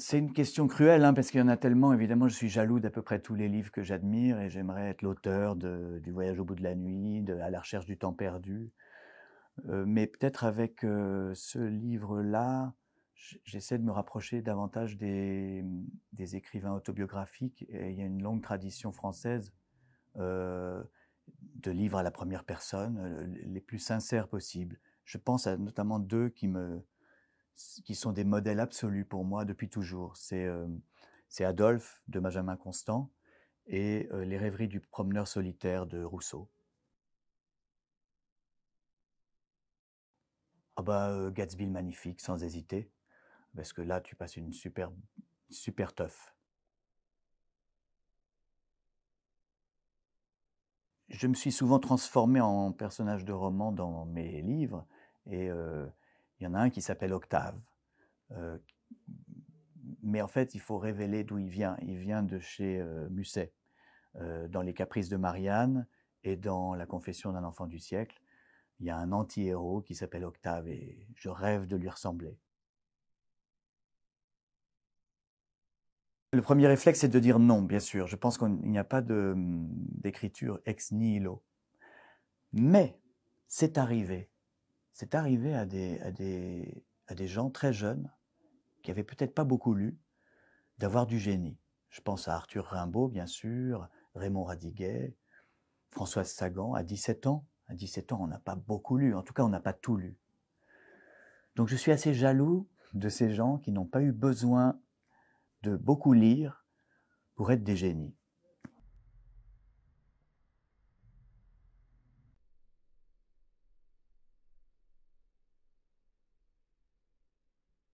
C'est une question cruelle, hein, parce qu'il y en a tellement. Évidemment, je suis jaloux d'à peu près tous les livres que j'admire et j'aimerais être l'auteur du Voyage au bout de la nuit, de À la recherche du temps perdu. Euh, mais peut-être avec euh, ce livre-là, j'essaie de me rapprocher davantage des, écrivains autobiographiques. il y a une longue tradition française euh, de livres à la première personne, les plus sincères possibles. Je pense à notamment deux qui me, qui sont des modèles absolus pour moi depuis toujours. C'est euh, Adolphe de Benjamin Constant et euh, Les rêveries du promeneur solitaire de Rousseau. Ah bah euh, Gatsby le magnifique, sans hésiter, parce que là tu passes une super, super teuf. Je me suis souvent transformé en personnage de roman dans mes livres et il y en a un qui s'appelle Octave. Euh, mais en fait, il faut révéler d'où il vient. Il vient de chez euh, Musset, euh, dans Les Caprices de Marianne et dans La Confession d'un enfant du siècle. Il y a un anti-héros qui s'appelle Octave et je rêve de lui ressembler. Le premier réflexe, c'est de dire non, bien sûr. Je pense qu'il n'y a pas hum, d'écriture ex nihilo. Mais c'est arrivé c'est arrivé à des, des, gens très jeunes qui n'avaient peut-être pas beaucoup lu, d'avoir du génie. Je pense à Arthur Rimbaud, bien sûr, Raymond Radiguet, Françoise Sagan, à 17 ans. À 17 ans, on n'a pas beaucoup lu, en tout cas, on n'a pas tout lu. Donc je suis assez jaloux de ces gens qui n'ont pas eu besoin de beaucoup lire pour être des génies.